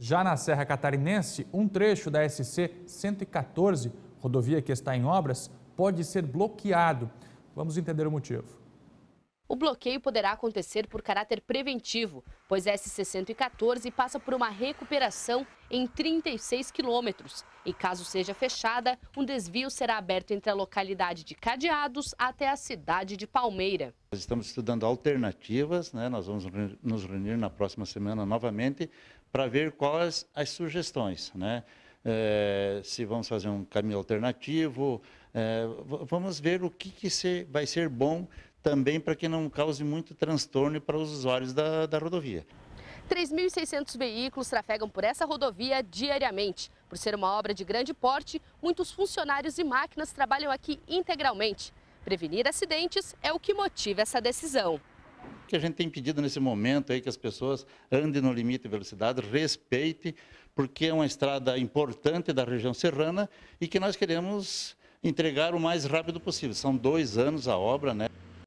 Já na Serra Catarinense, um trecho da SC 114, rodovia que está em obras, pode ser bloqueado. Vamos entender o motivo. O bloqueio poderá acontecer por caráter preventivo, pois S SC-114 passa por uma recuperação em 36 quilômetros e, caso seja fechada, um desvio será aberto entre a localidade de Cadeados até a cidade de Palmeira. Nós estamos estudando alternativas, né? nós vamos nos reunir na próxima semana novamente para ver quais as sugestões. Né? É, se vamos fazer um caminho alternativo, é, vamos ver o que, que vai ser bom também para que não cause muito transtorno para os usuários da, da rodovia. 3.600 veículos trafegam por essa rodovia diariamente. Por ser uma obra de grande porte, muitos funcionários e máquinas trabalham aqui integralmente. Prevenir acidentes é o que motiva essa decisão. O que a gente tem pedido nesse momento é que as pessoas andem no limite de velocidade, respeitem, porque é uma estrada importante da região serrana e que nós queremos entregar o mais rápido possível. São dois anos a obra, né?